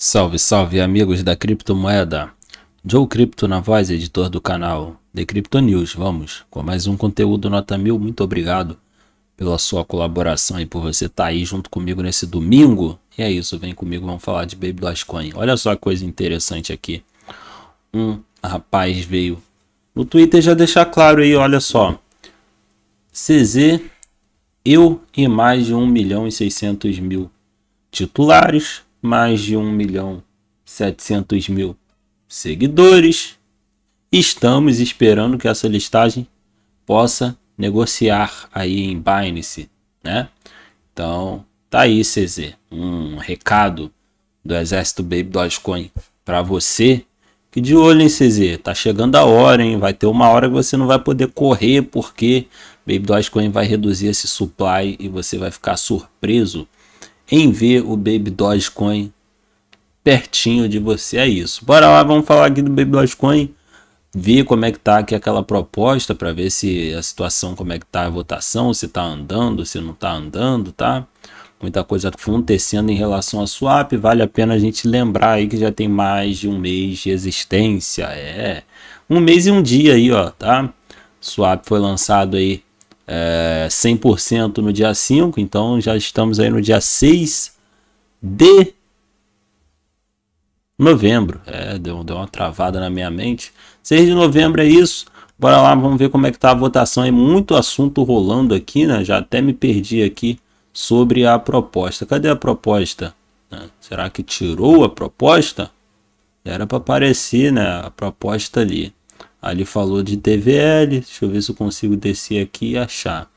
Salve, salve amigos da criptomoeda. Joe Cripto na voz, editor do canal The Crypto News. Vamos com mais um conteúdo nota mil. Muito obrigado pela sua colaboração e por você estar tá aí junto comigo nesse domingo. E é isso, vem comigo, vamos falar de Baby Dogecoin. Olha só a coisa interessante aqui. Um rapaz veio no Twitter já deixar claro aí, olha só. CZ, eu e mais de 1 milhão e 600 mil titulares mais de 1 milhão 700 mil seguidores, estamos esperando que essa listagem possa negociar aí em Binance, né? Então, tá aí, CZ, um recado do Exército Baby Dogecoin para você. Que de olho, hein, CZ? Tá chegando a hora, hein? Vai ter uma hora que você não vai poder correr porque Baby Dogecoin vai reduzir esse supply e você vai ficar surpreso em ver o Baby Dogecoin pertinho de você. É isso. Bora lá, vamos falar aqui do Baby Dogecoin, ver como é que tá aqui aquela proposta para ver se a situação, como é que tá a votação, se tá andando, se não tá andando, tá? Muita coisa acontecendo em relação a swap, vale a pena a gente lembrar aí que já tem mais de um mês de existência, é. Um mês e um dia aí, ó, tá? Swap foi lançado aí é, 100% no dia 5, então já estamos aí no dia 6 de novembro. É, deu, deu uma travada na minha mente. 6 de novembro é isso. Bora lá, vamos ver como é que tá a votação. É muito assunto rolando aqui, né? Já até me perdi aqui sobre a proposta. Cadê a proposta? Né? Será que tirou a proposta? Era para aparecer né, a proposta ali. Ali falou de TVL, deixa eu ver se eu consigo descer aqui e achar.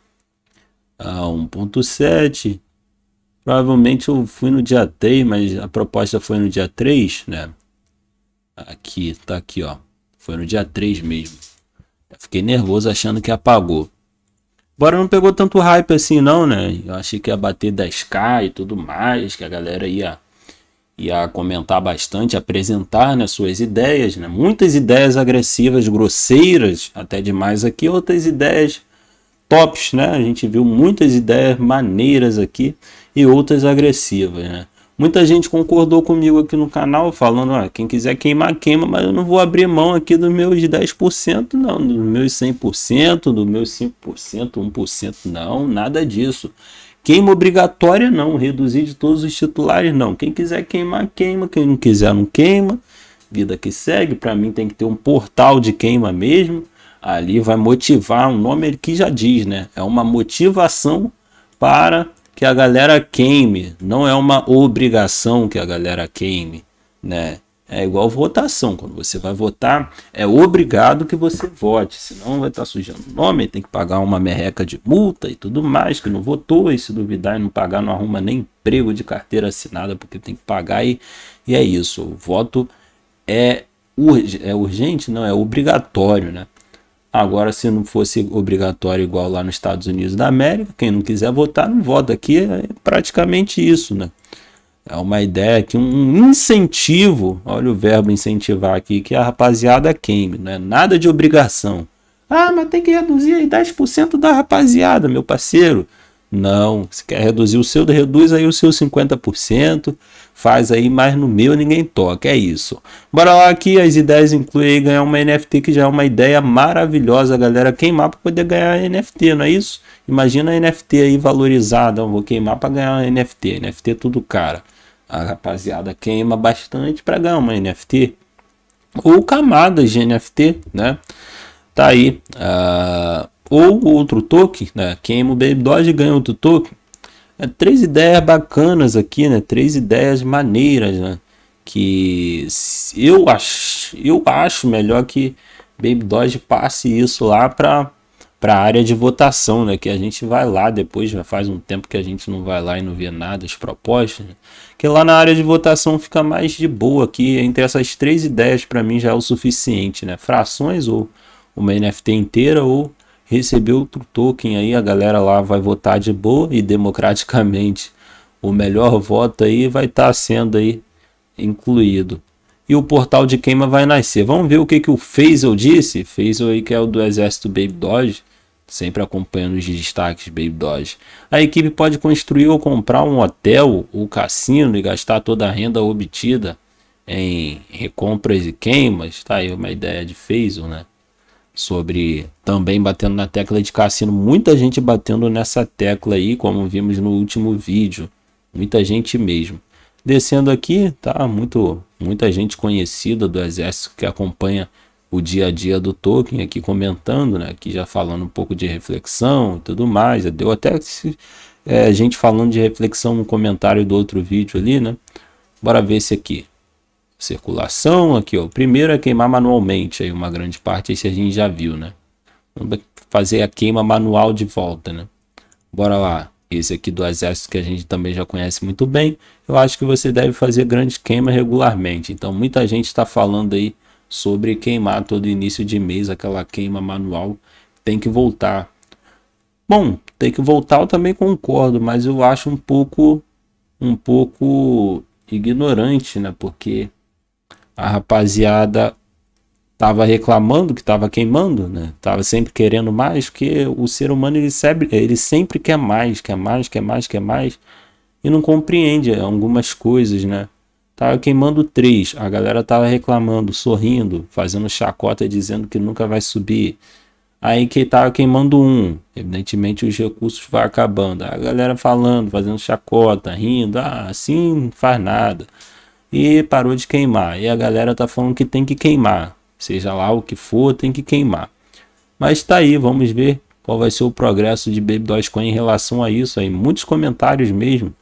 Ah, 1.7, provavelmente eu fui no dia 3, mas a proposta foi no dia 3, né? Aqui, tá aqui, ó. Foi no dia 3 mesmo. fiquei nervoso achando que apagou. Bora não pegou tanto hype assim não, né? Eu achei que ia bater 10k e tudo mais, que a galera ia e a comentar bastante, apresentar né, suas ideias, né? muitas ideias agressivas, grosseiras, até demais aqui, outras ideias tops, né? A gente viu muitas ideias maneiras aqui e outras agressivas, né? Muita gente concordou comigo aqui no canal, falando, ah, quem quiser queimar, queima, mas eu não vou abrir mão aqui dos meus 10%, não, dos meus 100%, dos meus 5%, 1%, não, nada disso. Queima obrigatória não, reduzir de todos os titulares não. Quem quiser queimar, queima, quem não quiser não queima. Vida que segue, para mim tem que ter um portal de queima mesmo. Ali vai motivar, o um nome que já diz, né? É uma motivação para que a galera queime, não é uma obrigação que a galera queime, né? é igual votação. Quando você vai votar, é obrigado que você vote, senão vai estar tá sujando o nome, tem que pagar uma merreca de multa e tudo mais, que não votou, e se duvidar e não pagar, não arruma nem emprego de carteira assinada, porque tem que pagar, e, e é isso. O voto é, é urgente, não, é obrigatório, né? Agora, se não fosse obrigatório igual lá nos Estados Unidos da América, quem não quiser votar, não vota. Aqui é praticamente isso, né? é uma ideia que um incentivo, olha o verbo incentivar aqui, que a rapaziada queime, não é nada de obrigação. Ah, mas tem que reduzir aí 10% da rapaziada, meu parceiro. Não, se quer reduzir o seu, reduz aí o seu 50%, faz aí, mas no meu ninguém toca, é isso. Bora lá aqui, as ideias incluem ganhar uma NFT, que já é uma ideia maravilhosa, galera, queimar para poder ganhar NFT, não é isso? Imagina a NFT aí valorizada, vou queimar para ganhar uma NFT, NFT é tudo cara. A rapaziada queima bastante para ganhar uma NFT, ou camadas de NFT, né? Tá aí, uh ou outro token, né? Quem o é Baby Doge ganha outro token. É, três ideias bacanas aqui, né? Três ideias maneiras, né? Que eu acho, eu acho melhor que Baby Doge passe isso lá para para a área de votação, né? Que a gente vai lá depois, já faz um tempo que a gente não vai lá e não vê nada as propostas, né? que lá na área de votação fica mais de boa aqui. Entre essas três ideias, para mim já é o suficiente, né? Frações ou uma NFT inteira ou recebeu outro token aí, a galera lá vai votar de boa e democraticamente. O melhor voto aí vai estar tá sendo aí incluído. E o portal de queima vai nascer. Vamos ver o que, que o Faisal disse? Faisal aí que é o do exército Baby Dodge, sempre acompanhando os destaques Baby Dodge. A equipe pode construir ou comprar um hotel ou cassino e gastar toda a renda obtida em recompras e queimas. Tá aí uma ideia de Faisal, né? sobre também batendo na tecla de cassino. Muita gente batendo nessa tecla aí, como vimos no último vídeo. Muita gente mesmo. Descendo aqui, tá? Muito, muita gente conhecida do exército que acompanha o dia a dia do Tolkien aqui comentando, né? Aqui já falando um pouco de reflexão e tudo mais. deu até é, gente falando de reflexão no comentário do outro vídeo ali, né? Bora ver esse aqui circulação aqui, ó. O primeiro é queimar manualmente, aí uma grande parte, esse a gente já viu, né? Vamos fazer a queima manual de volta, né? Bora lá. Esse aqui do exército que a gente também já conhece muito bem. Eu acho que você deve fazer grande queima regularmente. Então muita gente está falando aí sobre queimar todo início de mês, aquela queima manual tem que voltar. Bom, tem que voltar eu também concordo, mas eu acho um pouco um pouco ignorante, né? Porque a rapaziada tava reclamando que tava queimando, né? Tava sempre querendo mais, porque o ser humano ele sempre, ele sempre quer mais, quer mais, quer mais, quer mais e não compreende algumas coisas, né? Tava queimando três, a galera tava reclamando, sorrindo, fazendo chacota, dizendo que nunca vai subir. Aí que tava queimando um, evidentemente os recursos vão acabando. A galera falando, fazendo chacota, rindo, ah, assim não faz nada e parou de queimar. E a galera tá falando que tem que queimar, seja lá o que for, tem que queimar. Mas tá aí, vamos ver qual vai ser o progresso de Baby Dogecoin em relação a isso aí. Muitos comentários mesmo.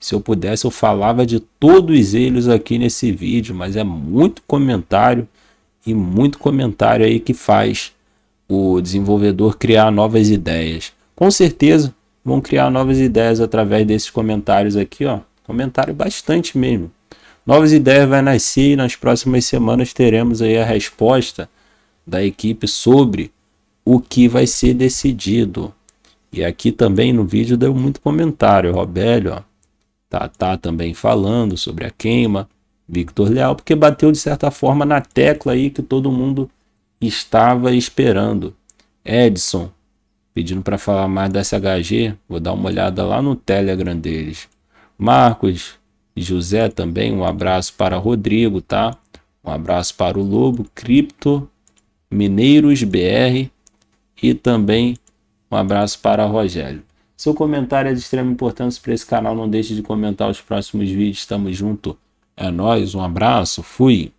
Se eu pudesse, eu falava de todos eles aqui nesse vídeo, mas é muito comentário e muito comentário aí que faz o desenvolvedor criar novas ideias. Com certeza vão criar novas ideias através desses comentários aqui, ó. Comentário bastante mesmo. Novas ideias vai nascer e nas próximas semanas teremos aí a resposta da equipe sobre o que vai ser decidido. E aqui também no vídeo deu muito comentário, Robélio, Tá, tá também falando sobre a queima, Victor Leal, porque bateu de certa forma na tecla aí que todo mundo estava esperando. Edson pedindo para falar mais da SHG, vou dar uma olhada lá no Telegram deles. Marcos José também, um abraço para Rodrigo, tá? Um abraço para o Lobo, Cripto, Mineiros BR e também um abraço para Rogério. Seu comentário é de extrema importância para esse canal. Não deixe de comentar os próximos vídeos. Tamo junto. É nós, um abraço, fui.